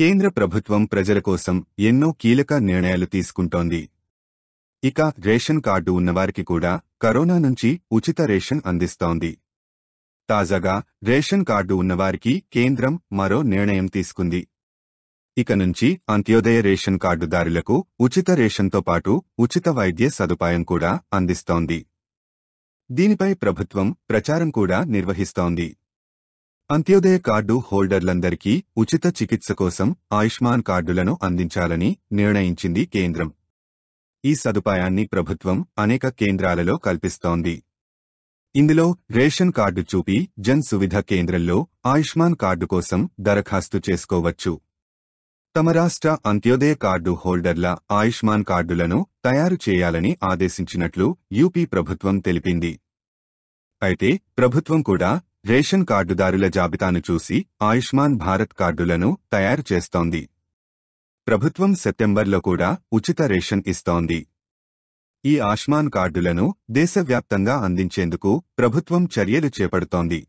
కేంద్ర ప్రభుత్వం ప్రజల కోసం ఎన్నో కీలక నిర్ణయాలు తీసుకుంటోంది ఇక రేషన్ కార్డు ఉన్నవారికి కూడా కరోనా నుంచి ఉచిత రేషన్ అందిస్తోంది తాజాగా రేషన్ కార్డు ఉన్నవారికి కేంద్రం మరో నిర్ణయం తీసుకుంది ఇక నుంచి అంత్యోదయ రేషన్ కార్డుదారులకు ఉచిత రేషన్తో పాటు ఉచిత వైద్య సదుపాయం కూడా అందిస్తోంది దీనిపై ప్రభుత్వం ప్రచారం కూడా నిర్వహిస్తోంది అంత్యోదయ కార్డు హోల్డర్లందరికీ ఉచిత చికిత్స కోసం ఆయుష్మాన్ కార్డులను అందించాలని నిర్ణయించింది కేంద్రం ఈ సదుపాయాన్ని ప్రభుత్వం అనేక కేంద్రాలలో కల్పిస్తోంది ఇందులో రేషన్ కార్డు చూపి జన్ సువిధ కేంద్రంలో ఆయుష్మాన్ కార్డు కోసం దరఖాస్తు చేసుకోవచ్చు తమ రాష్ట్ర అంత్యోదయ కార్డు హోల్డర్ల ఆయుష్మాన్ కార్డులను తయారు చేయాలని ఆదేశించినట్లు యూపీ ప్రభుత్వం తెలిపింది అయితే ప్రభుత్వం కూడా రేషన్ కార్డుదారుల జాబితాను చూసి ఆయుష్మాన్ భారత్ కార్డులను తయారు చేస్తోంది ప్రభుత్వం సెప్టెంబర్లో కూడా ఉచిత రేషన్ ఇస్తోంది ఈ ఆయుష్మాన్ కార్డులను దేశవ్యాప్తంగా అందించేందుకు ప్రభుత్వం చర్యలు చేపడుతోంది